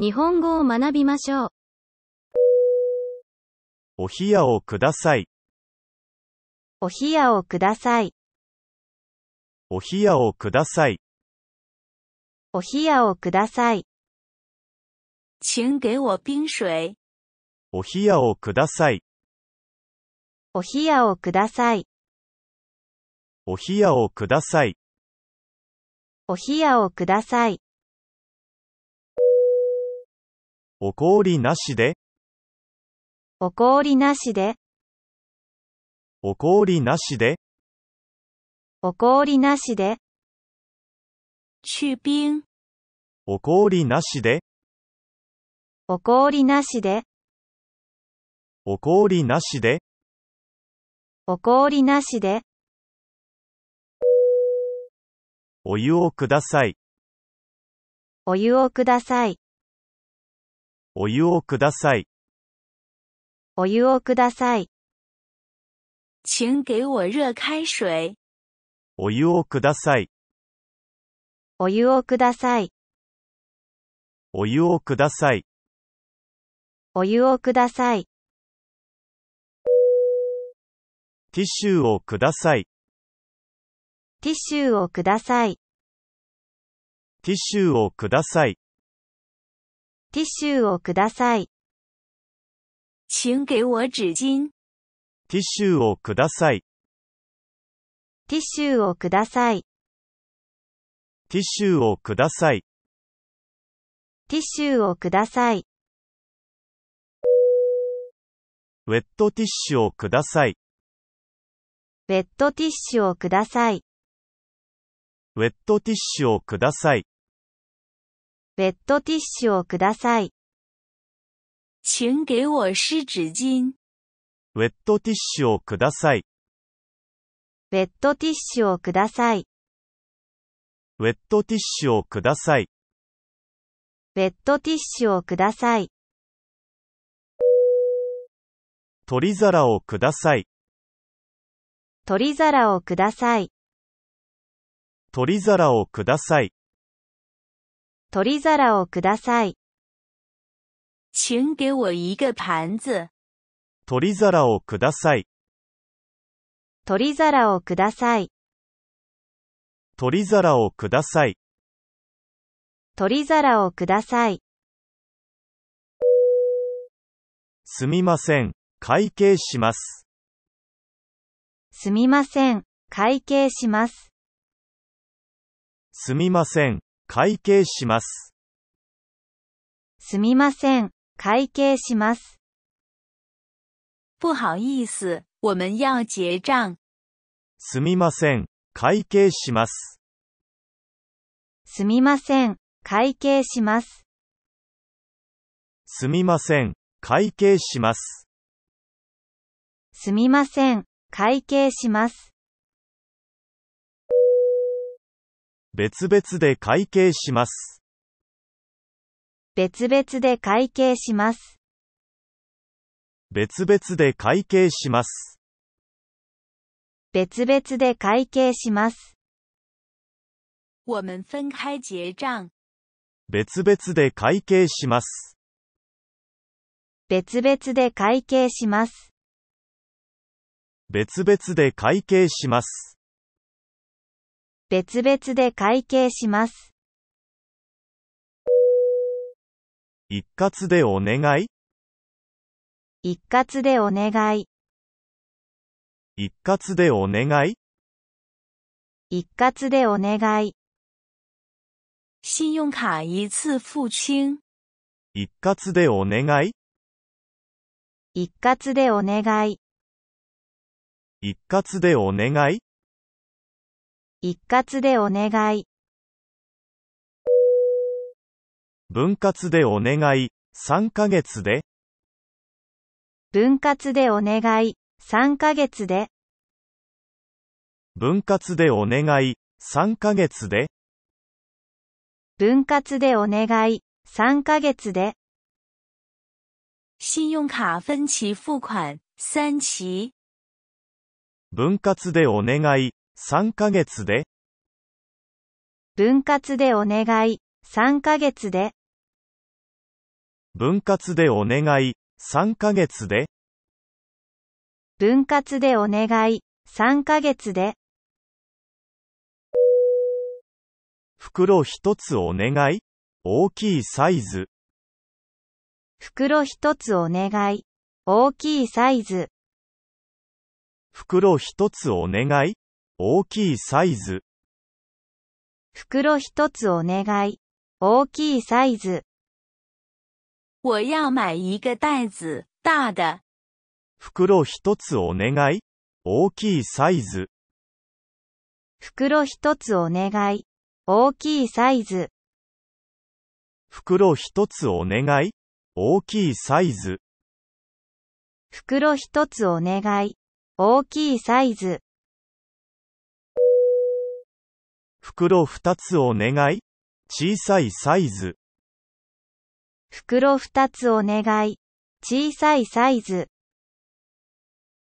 日本語を学びましょう。お冷やをください。お冷やをください。お冷やをください。お冷やをください。请给我冰水。お冷やをください。お冷やをください。お冷やをください。お冷やをください。お氷なしで、お氷なしで、お氷なしで、お氷なしで、去冰、お氷なしで、お氷なしで、お氷なしで、お氷なしで、お湯をください。お湯をください。お湯をください。お湯をください。请给我热开水。お湯をください。お湯をください。お湯をください。お湯をください。ティッシュをください。ティッシュをください。ティッシュをください。ティッシュをください。请给我纸巾。ティッシュをください。ティッシュをください。ティッシュをください。ティッシュをください。ウェットティッシュをください。ウェットティッシュをください。ウェットティッシュをください。ウェットティッシュをください。请给我湿纸巾。ウェットティッシュをください。ウェットティッシュをください。ウェットティッシュをください。ウェットティッシュをください。取り皿をください。取り皿をください。取り皿をください。取り皿をください。请给我一个盘子。取皿をください。取り皿をください。取り皿をください。取り皿をください。すみません、会計します。すみません、会計します。すみません、会計します。すみません、会計します。不好意思、我们要结账。すみません、会計します。すみません、会計します。すみません、会計します。すみません、会計します。別々で会計します。別々で会計します。別々で会計します。別々で会計します。我们分开结账。別々で会計します。別々で会計します。別々で会計します。別々で会計します。一括でお願い一括でお願い。一括でお願い一括でお願い。信用卡一次付清。一括でお願い一括でお願い一括でお願い一括でお願い。分割でお願い、3ヶ月で。分割でお願い、3ヶ月で。分割でお願い、3ヶ月で。分割でお願い、3ヶ月で。信用卡分期付款、3期。分割でお願い、3ヶ月で分割でお願い、3ヶ月で。分割でお願い、3ヶ月で。分割でお願い、3ヶ月で。袋一つお願い大きいサイズ。袋一つお願い。大きいサイズ。袋一つお願い大きいサイズ。袋一つお願い。大きいサイズ。我要买一个袋子、大的。袋一つお願い。大きいサイズ。袋一つお願い。大きいサイズ。袋一つお願い。大きいサイズ。袋一つお願い。大きいサイズ。袋二つお願い小さいサイズ。袋二つお願い。小さいサイズ。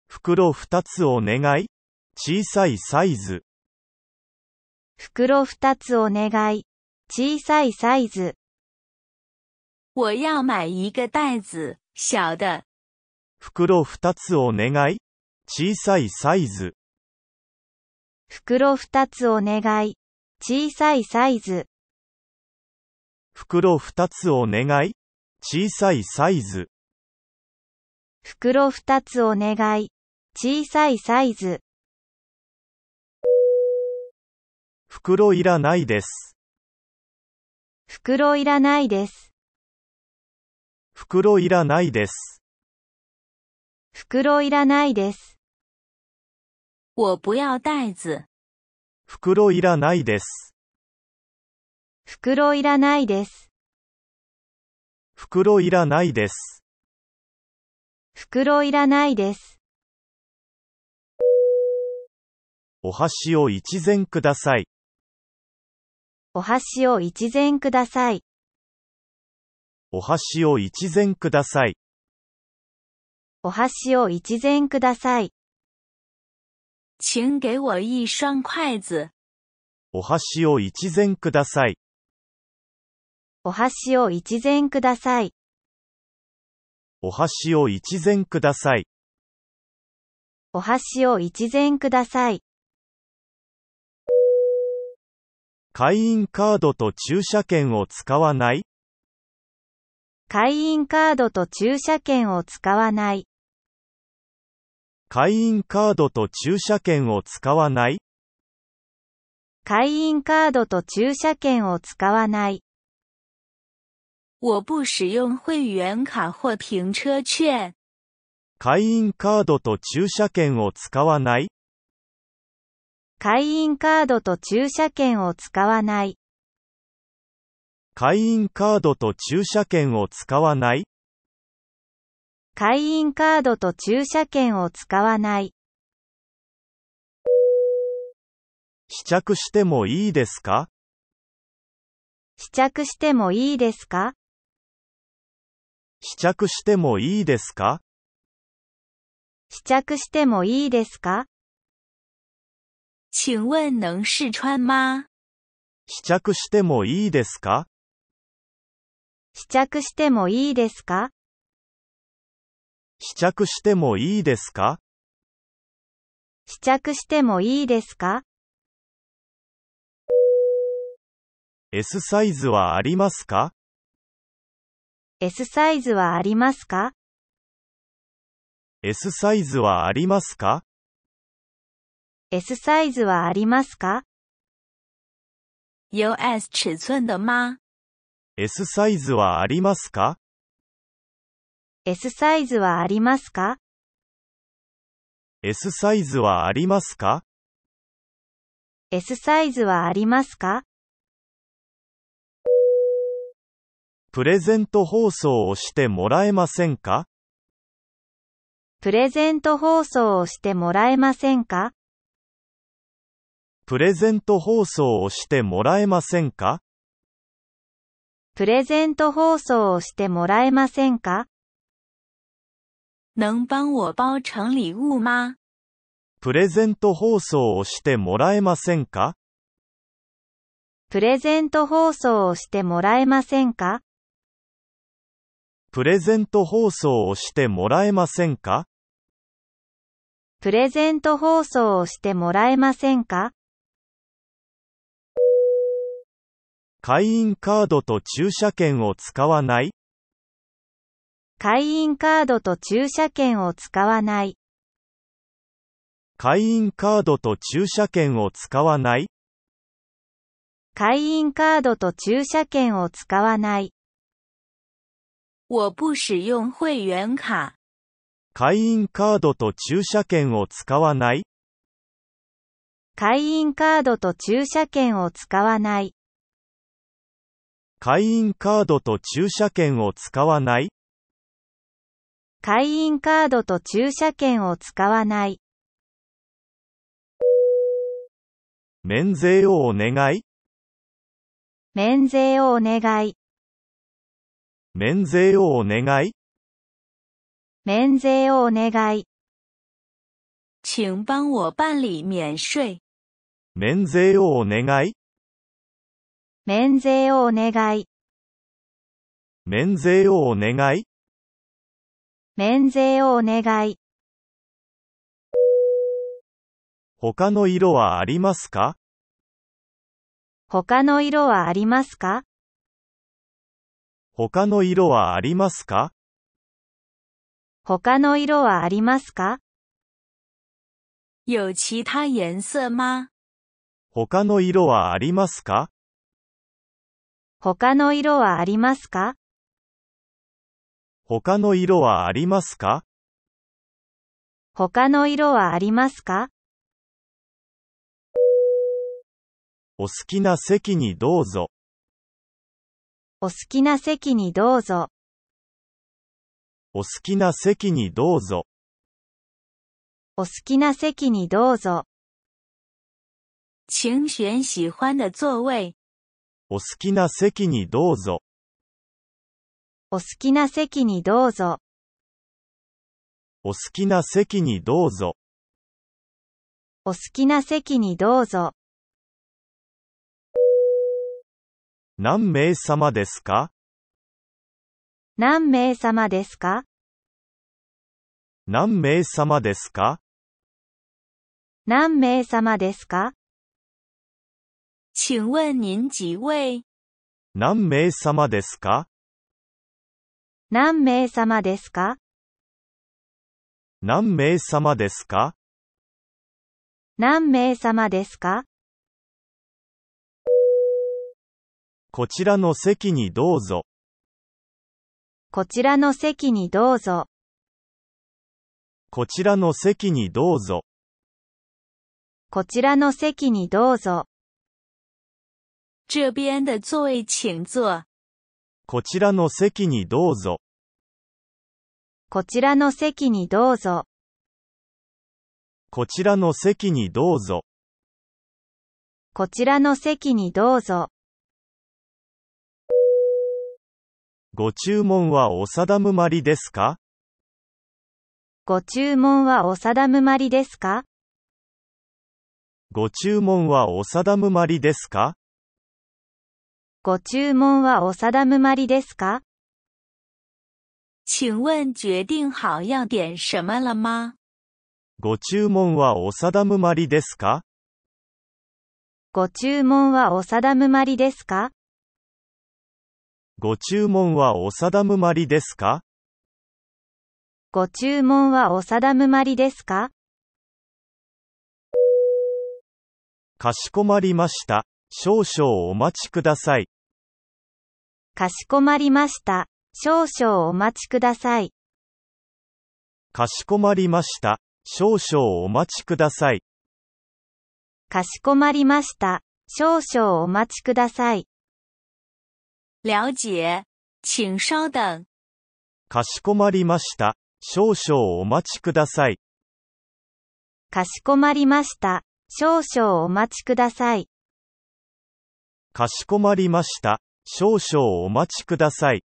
袋二つお願い。小さいサイズ。袋二つお願い。小さいサイズ。我要买一个袋子、小的。袋二つお願い。小さいサイズ。袋二つお願い。小さいサイズ。袋二つお願い。小さいサイズ。袋二つお願い。小さいサイズ。袋いらないです。袋いらないです。袋いらないです。袋いらないです。我不要袋子。袋いらないです。袋いらないです。袋いらないです。袋いらないです。お箸を一膳ください。お箸を一膳ください。お箸を一膳ください。お箸を一膳ください。请给我一双筷子。お箸を一膳ください。お箸を一膳ください。お箸を一膳ください。お箸を一膳ください。会員カードと駐車券を使わない会員カードと駐車券を使わない。会員カードと駐車券を使わない会員カードと駐車券を使わない。我不使用会員卡或停車券。会員カードと駐車券を使わない会員カードと駐車券を使わない会員カードと駐車券を使わない会員カードと駐車券を使わない。試着してもいいですか試着してもいいですか試着してもいいですか試着してもいいですか请问能试穿吗試着してもいいですか試着してもいいですか試着してもいいですか試着してもいいですか ?S サイズはありますか ?S サイズはありますか ?S サイズはありますか ?S サイズはありますか有 S 尺寸的吗 ?S サイズはありますか S サイズはありますか ?S サイズはありますか ?S サイズはありますかプレゼント放送をしてもらえませんかプレゼント放送をしてもらえませんかプレゼント放送をしてもらえませんかプレゼント放送をしてもらえませんか能帮我包成礼物吗プレゼント放送をしてもらえませんかプレゼント放送をしてもらえませんかプレゼント放送をしてもらえませんかプレゼント放送をしてもらえませんか会員カードと駐車券を使わない会員カードと駐車券を使わない。会員カードと駐車券を使わない会員カードと駐車券を使わない。我不使用会員卡。会員カードと駐車券を使わない会員カードと駐車券を使わない。会員カードと駐車券を使わない会員カードと駐車券を使わない。免税をお願い免税をお願い。免税をお願い。免税をお願い。请帮我办理免税。免税をお願い。免税をお願い。免税をお願い。免税をお願い。他の色はありますか他の色はありますか他の色はありますか他の色はありますか有其他颜色吗他の色はありますか他の色はありますか他の色はありますか他の色はありますかお好きな席にどうぞ。お好きな席にどうぞ。お好きな席にどうぞ。お好きな席にどうぞ。请选喜欢的座位。お好きな席にどうぞ。お好きな席にどうぞ。お好きな席にどうぞ。お好きな席にどうぞ。何名様ですか何名様ですか何名様ですか何名様ですか请问您几位何名様ですか何名様ですか何名様ですか何名様ですかこちらの席にどうぞ。こちらの席にどうぞ。こちらの席にどうぞ。こちらの席にどうぞ。这边的座位请坐。こちらの席にどうぞ。こちらの席にどうぞ。こちらの席にどうぞ。こちらの席にどうぞ。ご注文はお定むまりですかご注文はお定むまりですかご注文はお定むまりですかご注文はお定むまりですか请问决定好要点什么了吗ご注文はお定むまりですかご注文はお定むまりですかご注文はお定むまりですかご注文はお定むまりですかかしこまりました。少々お待ちください。かしこまりました。少々お待ちください。かしこまりました。少々お待ちください。かしこまりました。少々お待ちください。了解。请稍等。かしこまりました。少々お待ちください。かしこまりました。少々お待ちください。かしこまりました。少々お待ちください。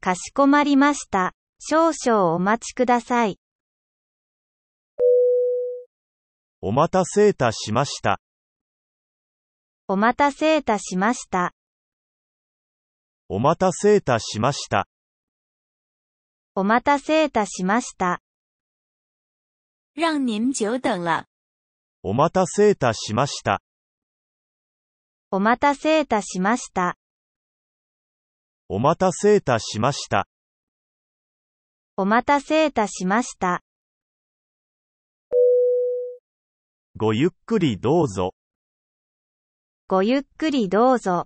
かしこまりました。少々お待ちください。お待たせいたしました。お待たせいたしました。お待たせいたしました。お待たせいたしました。让您久等了。お待たせいたしました。お待たせいたしました。お待たせいたしました。お待たせいたしました。ごゆっくりどうぞ。ごゆっくりどうぞ。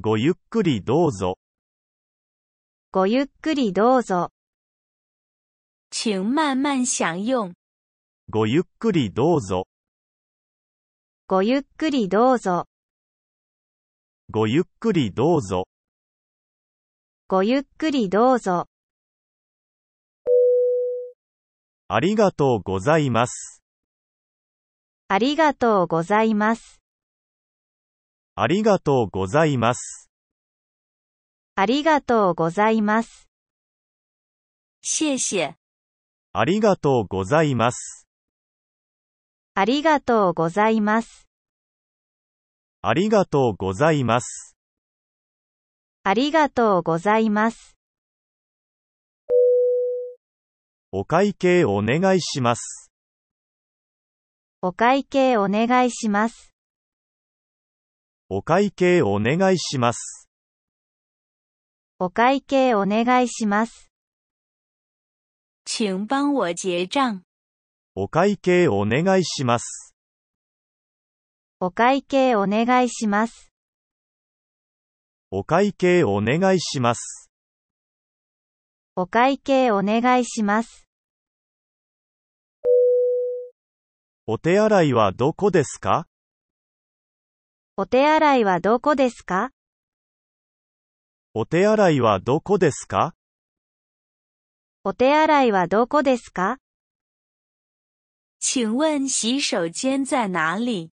ごゆっくりどうぞ。ごゆっくりどうぞ。请慢慢享用。ごゆっくりどうぞ。ごゆっくりどうぞ。ごゆっくりどうぞ。ごゆっくりどうぞ。ありがとうございます。ありがとうございます。ありがとうございます。ありがとうございます。谢谢。ありがとうございます。ありがとうございます。ありがとうございます。ありがとうございます。お会計お願いします。お会計お願いします。お会計お願いします。お会計お願いします。请帮我结账。お会計お願いします。お会計お願いします。お会計お願いします。お会計お願いします。お手洗いはどこですかお手洗いはどこですかお手洗いはどこですかお手洗いはどこですか请问洗手间在哪里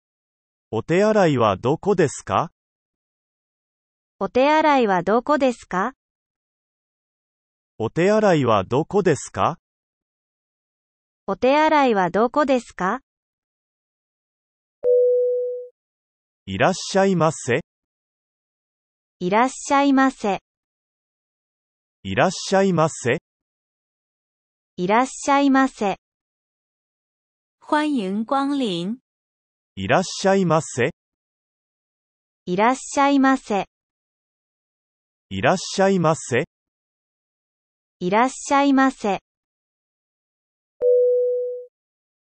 お手洗いはどこですかお手洗いはどこですかお手洗いはどこですかお手洗いはどこですかいらっしゃいませ。いらっしゃいませ。いらっしゃいませ。いらっしゃいませ。欢迎光临。いらっしゃいませ。いらっしゃいませ。いらっしゃいませ。いらっしゃいませ。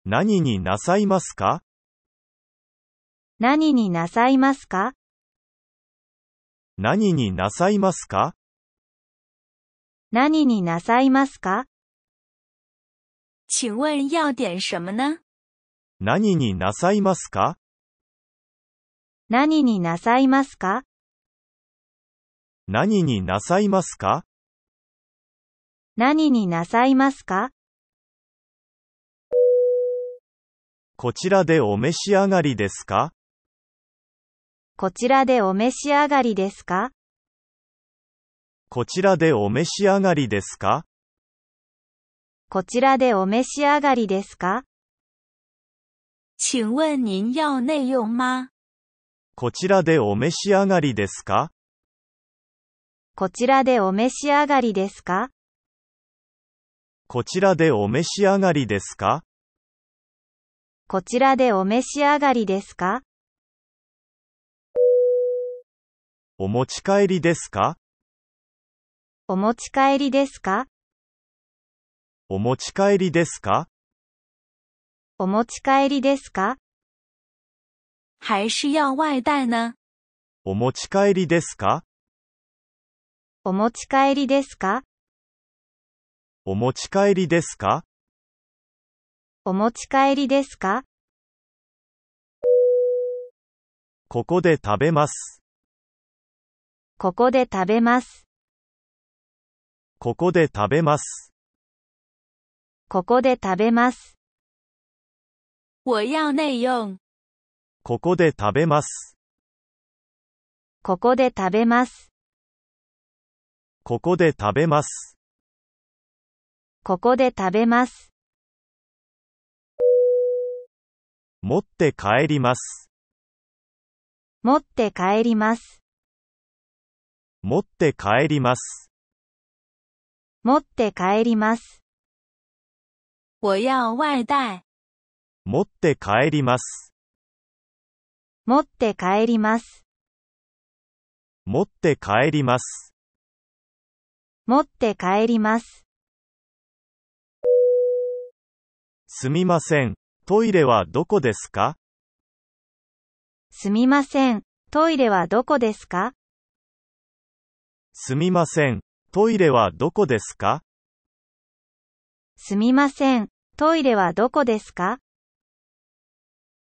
何になさいますか何になさいますか何になさいますか何になさいますか请问要点什么呢何になさいますか何になさいますか何になさいますか何になさいますかこちらでお召し上がりですかこちらでお召し上がりですかこちらでお召し上がりですかこちらでお召し上がりですか请问您要内用吗こちらでお召し上がりですかこちらでお召し上がりですかこちらでお召し上がりですかこちらでお召し上がりですかお持ち帰りですかお持ち帰りですかお持ち帰りですかお持ち帰りですか还是要外带呢お持ち帰りですかお持ち帰りですかお持ち帰りですかお持ち帰りですかここで食べます。ここで食べます。ここで食べます。ここで食べます。我要内用。ここで食べます。ここで食べます。ここで食べます。ここで食べます。持って帰ります。持って帰ります。持って帰ります。持って帰ります。我要外带。持って帰ります。持って帰ります。持って帰ります。持って帰ります。すみません。トイレはどこですかすみません。トイレはどこですかすみません。トイレはどこですかすみません。トイレはどこですか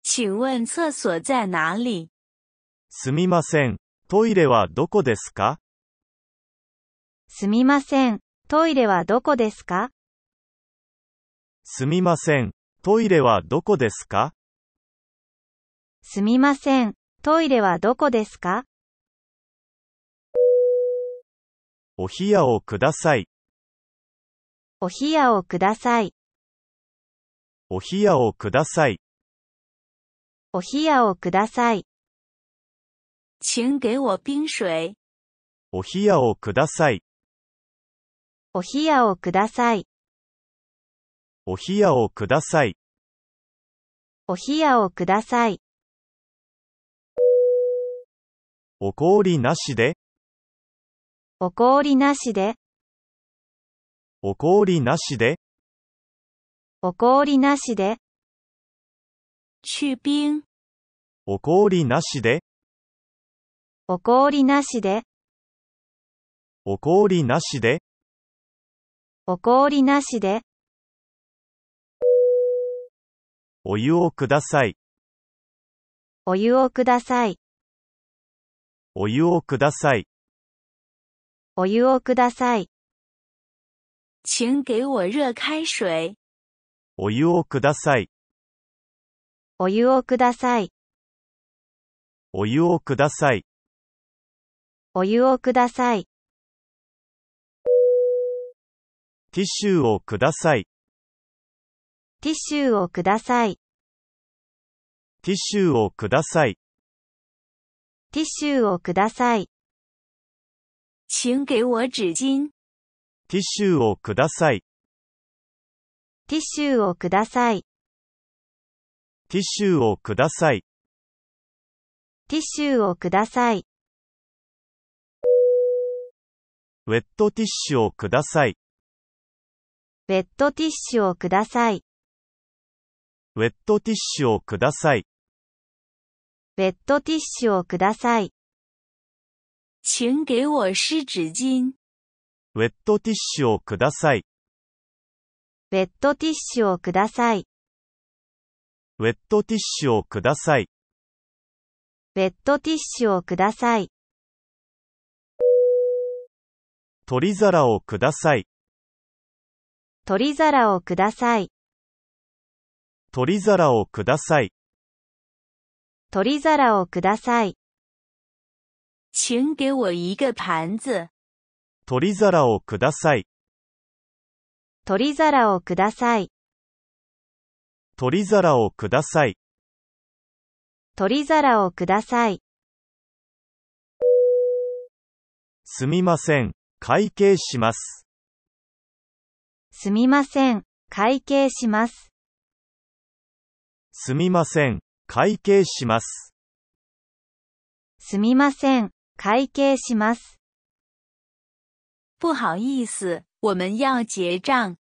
请问厕所在哪里すみません。トイレはどこですかすみません。トイレはどこですかすみません。トイレはどこですかすみません。トイレはどこですかお冷やをください。お冷やをください。お冷やをください。お冷やをください。请给我冰水。お冷やをください。お冷やをください。お冷やをください。お冷やをください。お氷なしで。お氷なしで。お氷なしで。お氷なしで。去冰。お氷なしで。お氷なしで。お氷なしで。お氷なしで。お湯をください。お湯をください。お湯をください。お湯をください。请给我热开水。お湯をください。お湯をください。お湯をください。お湯をください。ティッシュをください。ティッシュをください。ティッシュをください。ティッシュをください。请给我纸巾。ティッシュをください。ティッシュをください。ティッシュをください。ティッシュをください。ウェットティッシュをください。ウェットティッシュをください。ウェットティッシュをください。ウェットティッシュをください。请给我湿纸巾。ウェットティッシュをください。ウェットティッシュをください。ウェットティッシュをください。ウェットティッシュをください。取り皿をください。取り皿をください。取り皿をください。取り皿をください。请给我一个盘子。取り皿をください。取り皿をください。取り皿をください。取り皿をください。すみません。会計します。すみません。会計します。すみません。会計します。すみません。会計します。不好意思。我们要结账。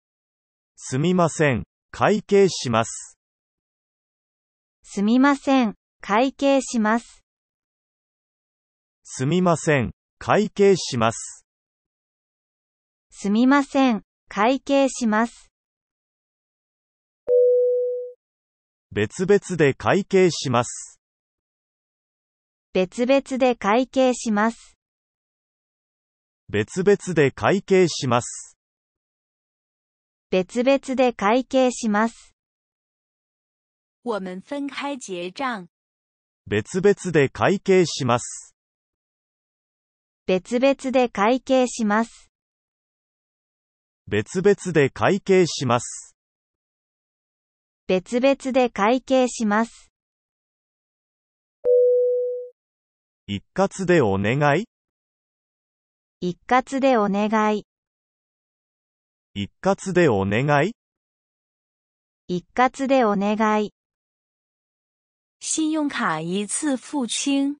すみません、会計します。すみません、会計します。すみません、会計します。すみません、会計します。別々で会計します。別々で会計します。別々で会計します。別々で会計します。我们分开结账。別々で会計します。別々で会計します。別々で会計します。別々で会計します。一括でお願い一括でお願い。一括でお願い一括でお願い。信用卡一次付清。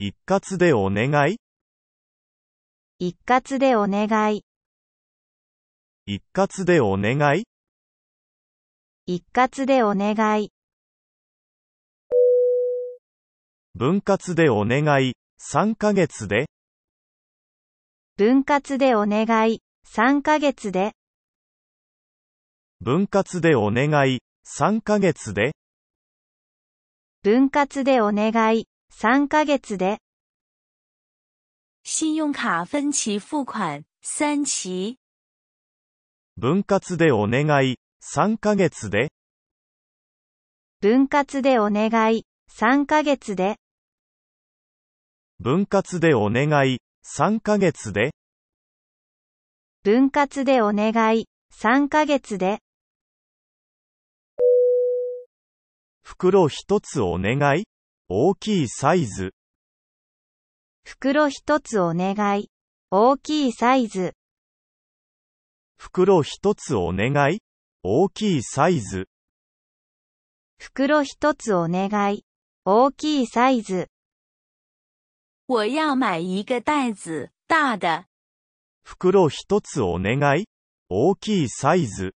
一括でお願い一括でお願い。一括でお願い一括でお願い。分割でお願い。3ヶ月で分割でお願い、3ヶ月で。分割でお願い、3ヶ月で。分割でお願い、3ヶ月で。信用卡分期付款、3期。分割でお願い、3ヶ月で。分割でお願い、3ヶ月で。分割でお願い、3ヶ月で分割でお願い、3ヶ月で。袋一つお願い大きいサイズ。袋一つお願い。大きいサイズ。袋一つお願い大きいサイズ。袋一つお願い。大きいサイズ。我要买一个袋子、大的。袋一つお願い。大きいサイズ。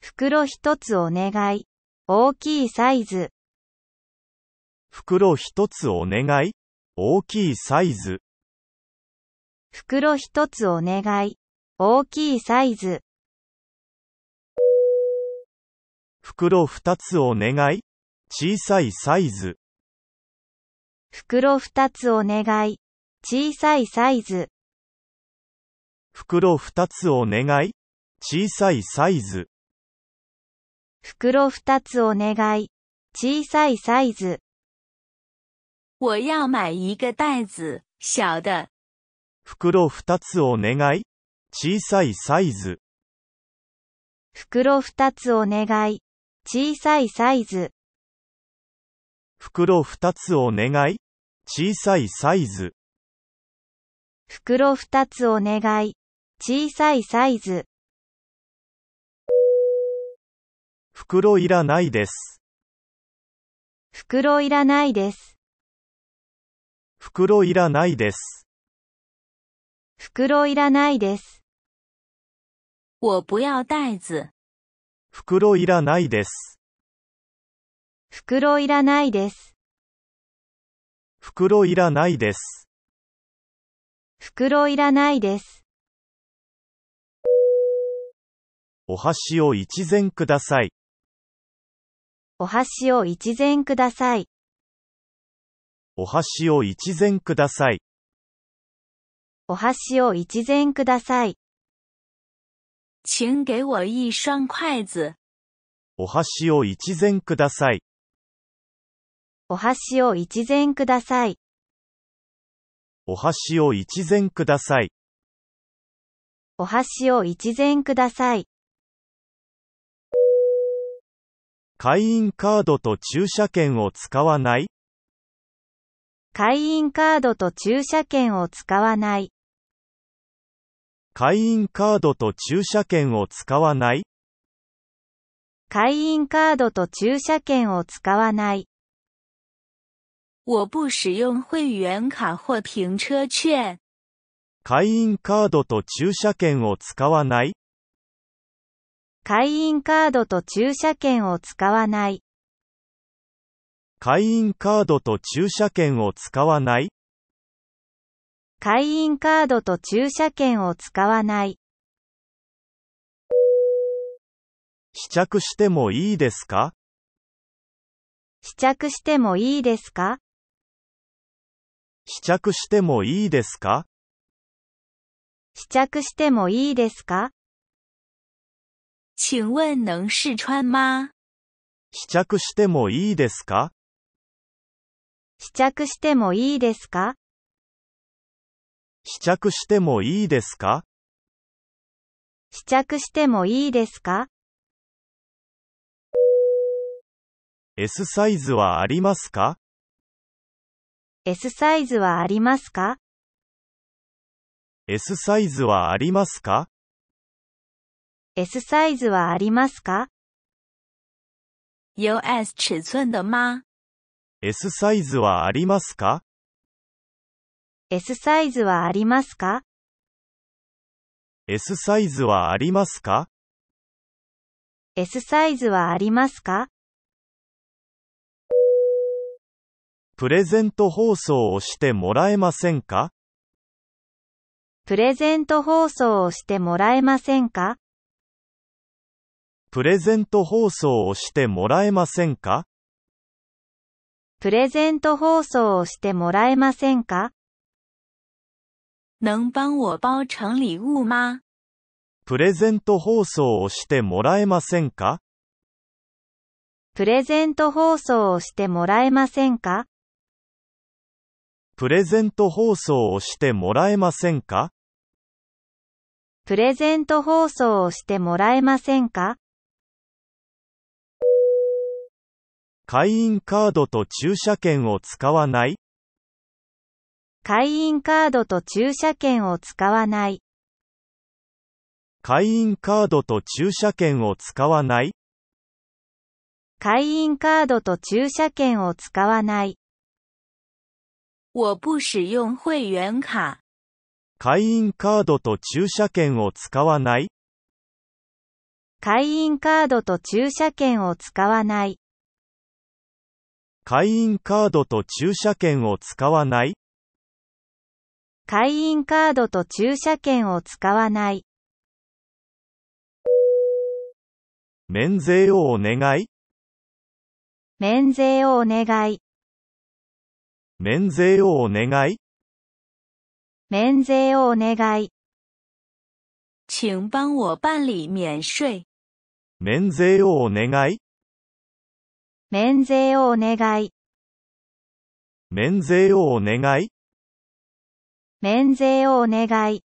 袋一つお願い。大きいサイズ。袋一つお願い。大きいサイズ。袋一つお願い。大きいサイズ。袋二つお願い。小さいサイズ。袋二つお願い。小さいサイズ。袋二つお願い。小さいサイズ。袋二つお願い。小さいサイズ。我要买一个袋子、小的。袋二つお願い。小さいサイズ。袋二つお願い。小さいサイズ。袋二つお願い。小さいサイズ。袋二つお願い。小さいサイズ。袋いらないです。袋いらないです。袋いらないです。袋いらないです。我不要袋子。袋いらないです。袋いらないです。袋いらないです。袋いらないです。お箸を一膳ください。お箸を一膳ください。お箸を一膳ください。お箸を一膳ください。请给我一双筷子。お箸を一膳ください。お箸を一膳ください。お箸を一膳ください。お箸を一膳ください。会員カードと駐車券を使わない会員カードと駐車券を使わない。会員カードと駐車券を使わない会員カードと駐車券を使わない。我不使用会员卡或停车券。会員カードと駐車券を使わない会員カードと駐車券を使わない。会員カードと駐車券を使わない会員カードと駐車券を使わない。試着してもいいですか試着してもいいですか試着してもいいですか試着してもいいですか请问能试穿吗試着してもいいですか試着してもいいですか試着してもいいですか試着してもいいですか ?S サイズはありますか S サイズはありますか ?S サイズはありますか ?S サイズはありますか有 S 尺寸的吗 ?S サイズはありますか ?S サイズはありますか ?S サイズはありますか ?S サイズはありますかプレゼント放送をしてもらえませんかプレゼント放送をしてもらえませんかプレゼント放送をしてもらえませんかプレゼント放送をしてもらえませんか能帮我包成礼物吗プレゼント放送をしてもらえませんかプレゼント放送をしてもらえませんかプレゼント放送をしてもらえませんかプレゼント放送をしてもらえませんか会員カードと駐車券を使わない会員カードと駐車券を使わない会員カードと駐車券を使わない会員カードと駐車券を使わない我不使用会员卡。会員カードと駐車券を使わない会員カードと駐車券を使わない。会員カードと駐車券を使わない会員カードと駐車券を使わない。免税をお願い免税をお願い。免税をお願い免税をお願い。请帮我办理免税。免税をお願い免税をお願い。免税をお願い免税をお願い。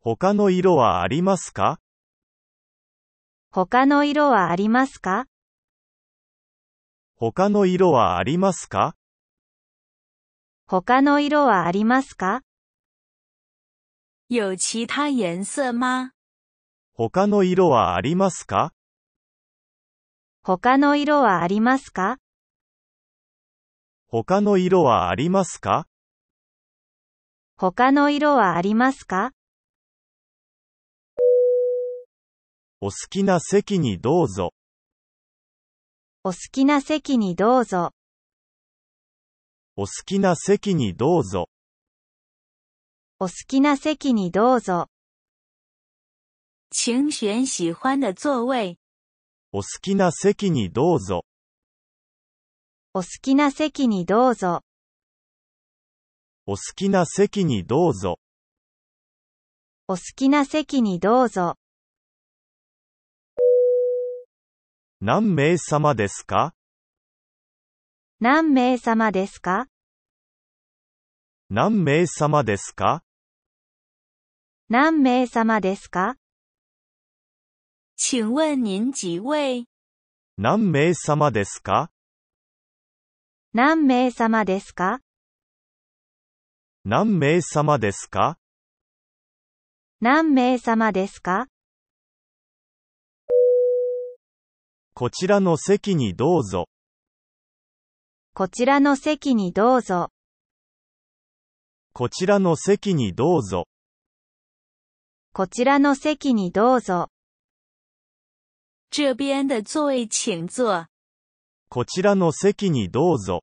他の色はありますか他の色はありますか他の色はありますか他の色はありますか有其他颜色吗他の色はありますか他の色はありますか他の色はありますか他の色はありますかお好きな席にどうぞ。お好きな席にどうぞ。お好きな席にどうぞ。お好きな席にどうぞ。请选喜欢的座位。お好きな席にどうぞ。お好きな席にどうぞ。お好きな席にどうぞ。お好きな席にどうぞ。何名様ですか何名様ですか何名様ですか何名様ですか请问您几位何名様ですか何名様ですか何名様ですか何名様ですかこちらの席にどうぞ。こちらの席にどうぞ。こちらの席にどうぞ。こちらの席にどうぞ。这边的座位请坐。こちらの席にどうぞ。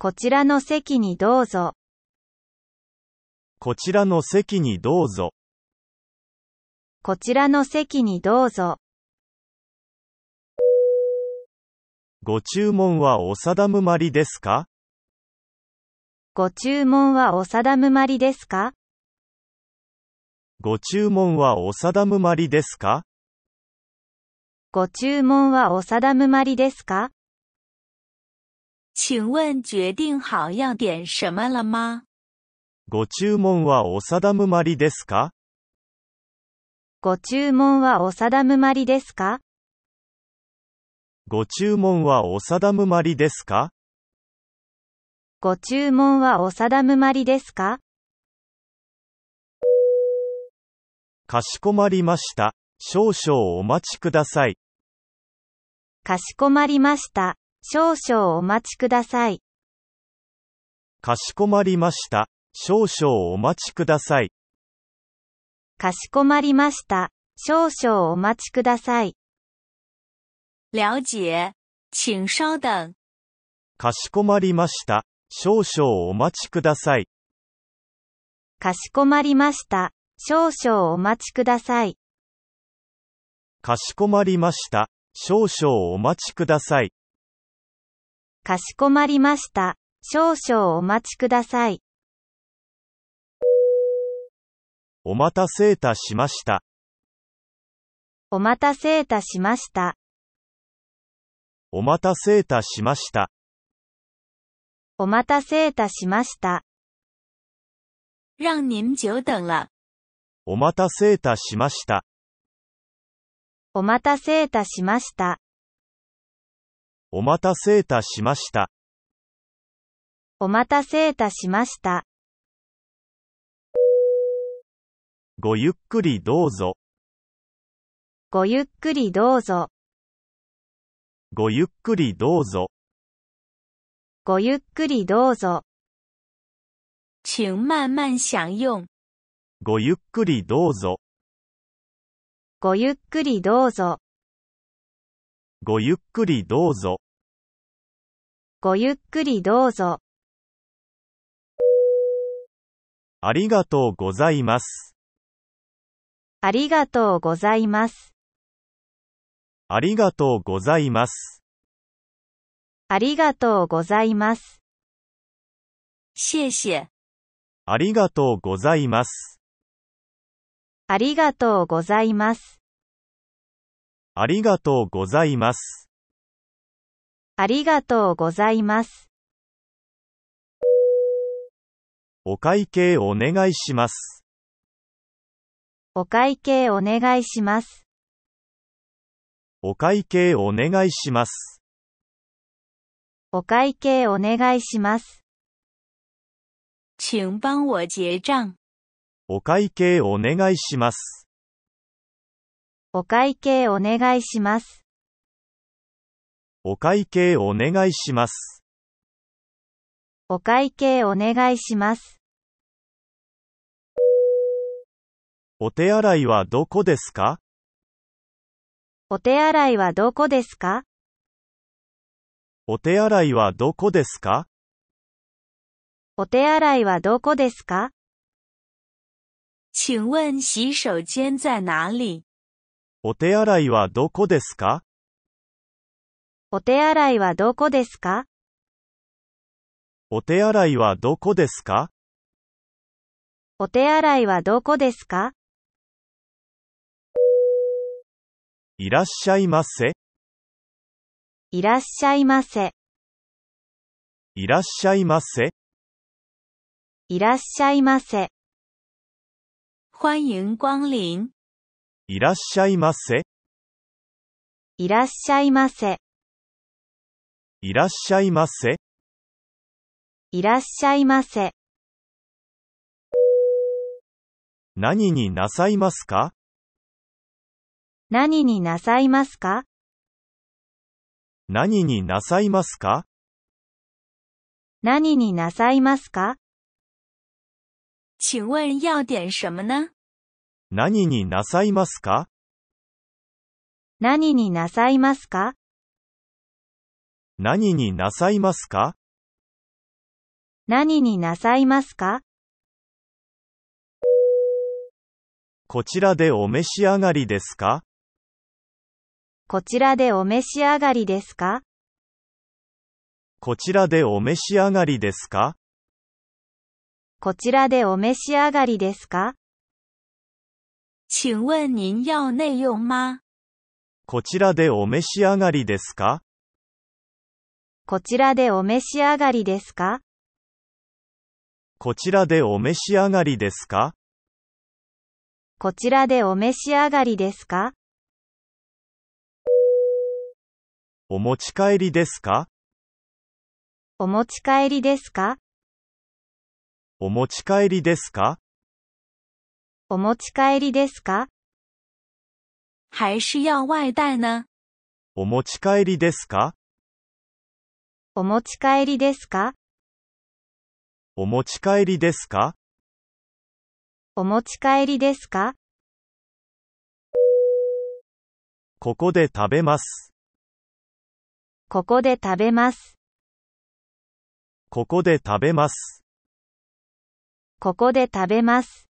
こちらの席にどうぞ。こちらの席にどうぞ。こちらの席にどうぞ。ご注文はおさだむまりですかご注文はおさだむまりですかご注文はおさだむまりですかご注文はおさだむまりですか请问决定好要点什么了吗ご注文はお定むまりですかご注文はおさだむまりですかご注文はおさだむまりですかご注文はお定むまりですかかしこまりました。少々お待ちください。かしこまりました。少々お待ちください。かしこまりました。少々お待ちください。かしこまりました。少々お待ちください。了解。请稍等。かしこまりました。少々お待ちください。かしこまりました。少々お待ちください。かしこまりました。少々お待ちください。かしこまりました。少々お待ちください。お待たせいたしました。お待たせいたしました。お待たせいたしました。お待たせいたしました。让您久等了。お待たせいたしました。お待たせいたしました。お待たせいたしました。お待たせいたしました。ごゆっくりどうぞ。ごゆっくりどうぞ。ごゆっくりどうぞ。ごゆっくりどうぞ。请慢慢享用。ごゆっくりどうぞ。ごゆっくりどうぞ。ごゆっくりどうぞ。ごゆっくりどうぞ。ありがとうございます。ありがとうございます。ありがとうございます。ありがとうございます。谢谢。ありがとうございます。ありがとうございます。ありがとうございます。ありがとうございます。お会計お願いします。お会計お願いします。お会計お願いします。お会計お願いします。请帮我结账。お会計お願いします。お会計お願いします。お会計お願いします。お会計お願いします。お手洗いはどこですかお手洗いはどこですかお手洗いはどこですかお手洗いはどこですか请问洗手间在哪里お手洗いはどこですかお手洗いはどこですかお手洗いはどこですかお手洗いはどこですかいらっしゃいませ。いらっしゃいませ。いらっしゃいませ。いらっしゃいませ。欢迎光臨。いらっしゃいませ。いらっしゃいませ。いらっしゃいませ。いらっしゃいませ。何になさいますか何になさいますか何になさいますか何になさいますか请问要点什么呢何になさいますか何になさいますか何になさいますか何になさいますかこちらでお召し上がりですかこちらでお召し上がりですかこちらでお召し上がりですかこちらでお召し上がりですか请问您要内用吗こちらでお召し上がりですかこちらでお召し上がりですかこちらでお召し上がりですかこちらでお召し上がりですかお持ち帰りですかお持ち帰りですかお持ち帰りですかお持ち帰りですか还是要外带呢お持ち帰りですかお持ち帰りですかお持ち帰りですかお持ち帰りですかここで食べます。ここで食べます。ここで食べます。ここで食べます。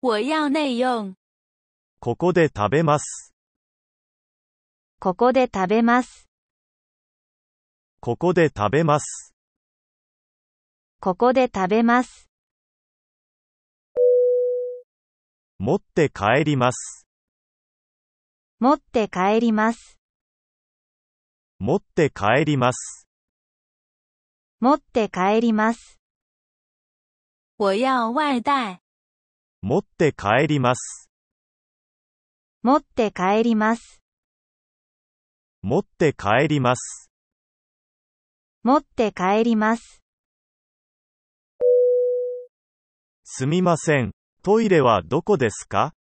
我要内用。ここで食べます。ここで食べます。ここで食べます。ここで食べます。持って帰ります。持って帰ります。持って帰ります。持って帰ります。我要外带。持って帰ります。持って帰ります。持って帰ります。持って帰ります。すみません。トイレはどこですか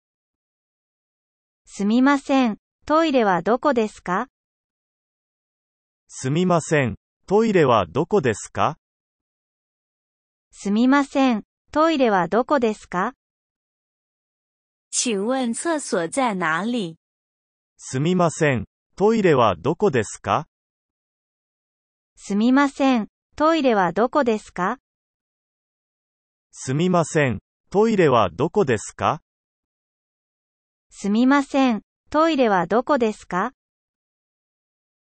すみません。トイレはどこですかすみません。トイレはどこですかすみません。トイレはどこですか请问厕所在哪里すみません。トイレはどこですかすみません。トイレはどこですかすみません。トイレはどこですかすみません。トイレはどこですか